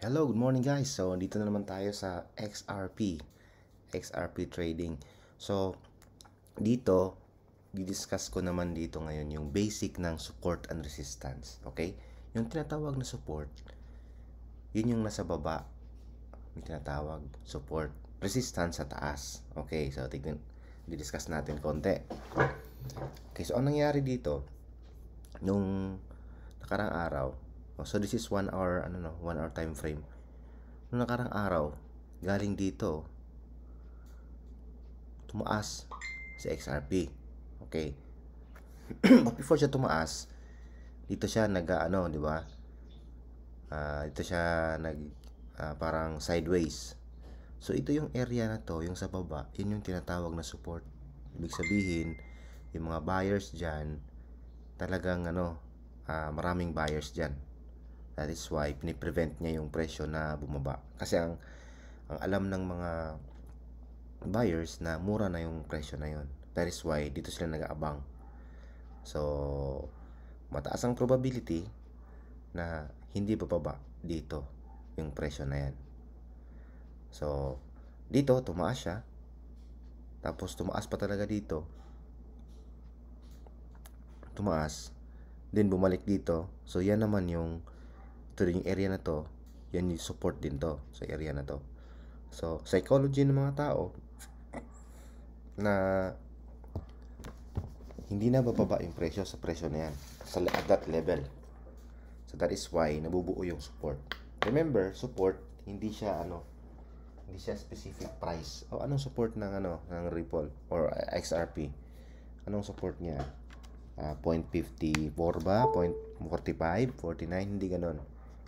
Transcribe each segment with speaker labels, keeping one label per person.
Speaker 1: Hello, good morning guys. So, dito na naman tayo sa XRP. XRP trading. So, dito, didiscuss ko naman dito ngayon yung basic ng support and resistance. Okay? Yung tinatawag na support, yun yung nasa baba. Yung tinatawag support. Resistance sa taas. Okay? So, tignan, didiscuss natin konti. Okay, so, anong nangyari dito? Nung nakarang araw, Oh, so this is 1 hour ano no, 1 hour time frame. Noong nakarang araw, galing dito tumaas sa XRP. Okay. But before siya tumaas, dito siya nag-ano, 'di ba? Uh, dito siya nag uh, parang sideways. So ito yung area na to, yung sa baba, yun yung tinatawag na support. Ibig sabihin, yung mga buyers diyan talagang ano, uh, maraming buyers diyan. That is why piniprevent niya yung presyo na bumaba. Kasi ang, ang alam ng mga buyers na mura na yung presyo na yon. That is why dito sila nag-aabang. So, mataas ang probability na hindi bababa dito yung presyo na yan. So, dito tumaas siya. Tapos tumaas pa talaga dito. Tumaas. Then bumalik dito. So, yan naman yung ito din yung area na to, yan yung support din to sa area na to. So, psychology ng mga tao na hindi na bababa yung presyo sa presyo na yan sa, at that level. So, that is why nabubuo yung support. Remember, support, hindi siya ano, hindi siya specific price. O anong support ng ano, ng Ripple or XRP? Anong support niya? Uh, ah, 0.54 ba? 0.45? 49? Hindi ganon.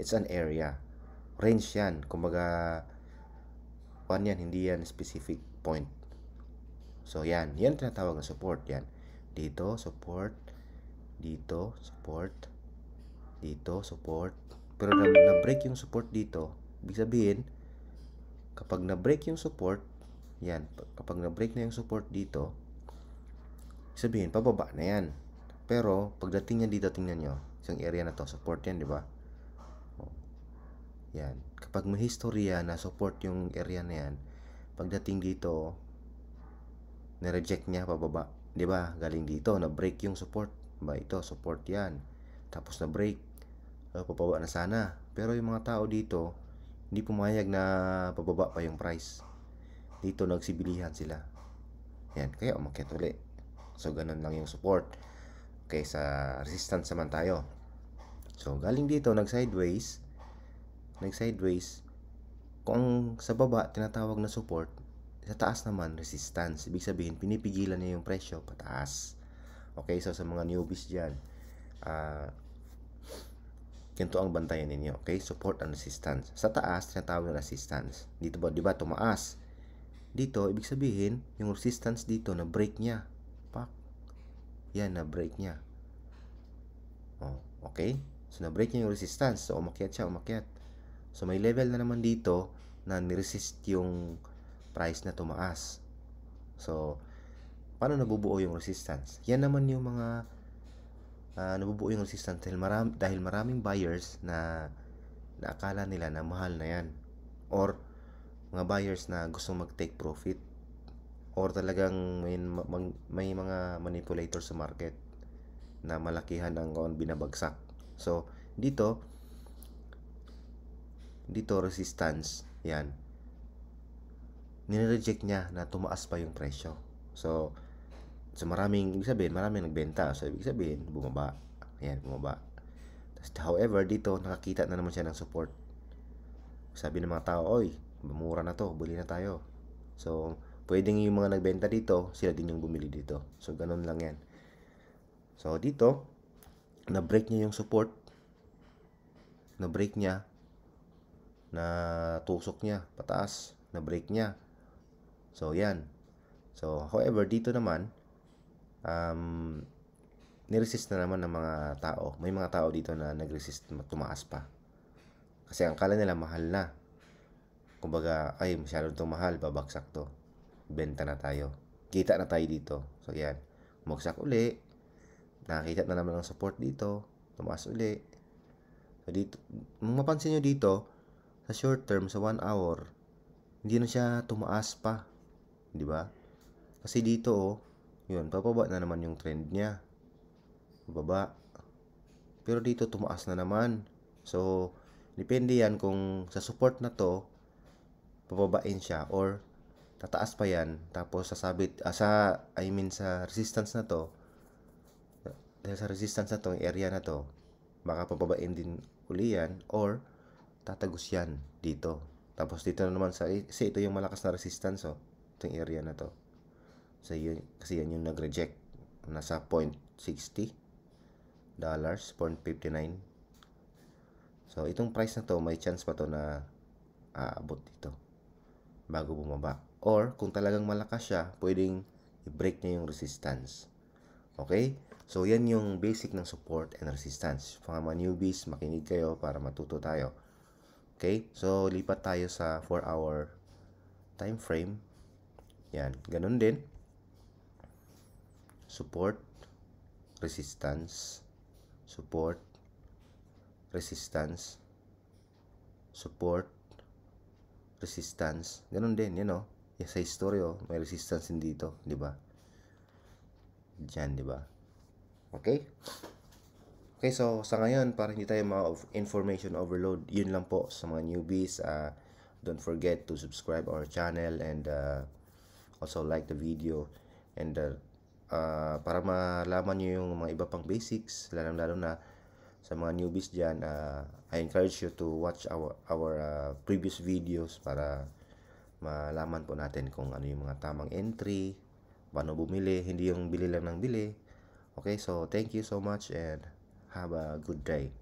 Speaker 1: It's an area. Range yan. Kumbaga, one yan, hindi yan specific point. So, yan. Yan tinatawag na support. Yan. Dito, support. Dito, support. Dito, support. Pero na-break yung support dito, ibig sabihin, kapag na-break yung support, yan, kapag na-break na yung support dito, sabihin, pababa na yan. Pero, pagdating niya dito, tingnan nyo, isang area na to, support yan, di ba? Yan. Kapag may historia na support yung area na yan, pagdating dito, nireject niya pababa. ba diba? Galing dito, na-break yung support. Ba ito, support yan. Tapos na-break. Uh, pababa na sana. Pero yung mga tao dito, hindi pumayag na pababa pa yung price. Dito nagsibilihan sila. Yan, kaya umakyat ulit. So, ganun lang yung support. Okay, sa resistance naman tayo. So, galing dito, nag-sideways nag-sideways, kung sa baba tinatawag na support, sa taas naman resistance. Ibig sabihin, pinipigilan niya yung presyo pataas. Okay, so sa mga newbies dyan, uh, ganito ang bantayan ninyo. Okay, support and resistance. Sa taas, tinatawag na resistance. Dito ba, di ba, tumaas. Dito, ibig sabihin, yung resistance dito, na break niya. Pak. Yan, na break niya. Oh, okay? So, na break niya yung resistance. So, umakyat siya, umakyat. So may level na naman dito na niresist yung price na tumaas. So paano nabubuo yung resistance? Yan naman yung mga uh, nabubuo yung resistance dahil, maram, dahil maraming buyers na naakala nila na mahal na yan or mga buyers na gusto mag-take profit or talagang may, may mga manipulator sa market na malakihan ang binabagsak. So, dito, dito resistance, yan. Nire-reject niya na tumaas pa yung presyo. So, so maraming, ibig sabihin, maraming nagbenta. So, ibig sabihin, bumaba. Ayan, bumaba. Tapos, however, dito, nakakita na naman siya ng support. Sabi ng mga tao, oy, mura na to, bili na tayo. So, pwedeng yung mga nagbenta dito, sila din yung bumili dito. So, ganun lang yan. So, dito, na-break niya yung support. Na-break niya na tusok niya pataas, na break niya. So, yan. So, however, dito naman, um, niresist na naman ng mga tao. May mga tao dito na nagresist tumaas pa. Kasi ang kala nila mahal na. Kumbaga, ay, masyado itong mahal, babagsak to. Benta na tayo. Kita na tayo dito. So, yan. Magsak uli. Nakakita na naman ng support dito. Tumaas uli. So, dito, mapansin nyo dito, sa short term, sa 1 hour, hindi na siya tumaas pa. Di ba? Kasi dito, oh, yun, papaba na naman yung trend niya. Baba. Pero dito, tumaas na naman. So, depende yan kung sa support na to, papabain siya or tataas pa yan. Tapos, sasabit, ah, sa, I mean, sa resistance na to, dahil sa resistance na to, area na to, baka pababain din uli yan or tatagos yan dito. Tapos dito na naman sa, eh, kasi ito yung malakas na resistance, oh. Itong area na to. So, yun, kasi yan yung nag-reject. Nasa 0.60 dollars, 0.59. So, itong price na to, may chance pa to na aabot dito bago bumaba. Or, kung talagang malakas siya, pwedeng i-break niya yung resistance. Okay? So, yan yung basic ng support and resistance. Mga newbies, makinig kayo para matuto tayo. Okay? So, lipat tayo sa 4 hour time frame. Yan. Ganun din. Support, resistance, support, resistance, support, resistance. Ganun din, you know. Yan sa history, oh, may resistance din dito, di ba? Diyan, di ba? Okay? Okay, so sa ngayon, para hindi tayo ma-information overload, yun lang po sa mga newbies. Uh, don't forget to subscribe our channel and uh, also like the video. And uh, uh, para malaman nyo yung mga iba pang basics, lalo-lalo na sa mga newbies dyan, uh, I encourage you to watch our, our uh, previous videos para malaman po natin kung ano yung mga tamang entry, paano bumili, hindi yung bili lang ng bili. Okay, so thank you so much and Have a good day.